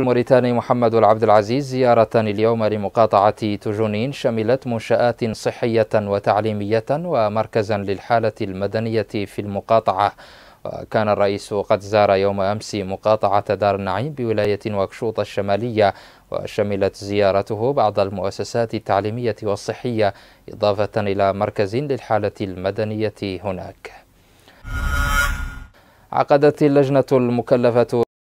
الموريتاني محمد العبد العزيز زيارة اليوم لمقاطعة تجونين شملت منشآت صحية وتعليمية ومركزا للحالة المدنية في المقاطعة وكان الرئيس قد زار يوم أمس مقاطعة دار النعيم بولاية واكشوط الشمالية وشملت زيارته بعض المؤسسات التعليمية والصحية إضافة إلى مركز للحالة المدنية هناك عقدت اللجنة المكلفة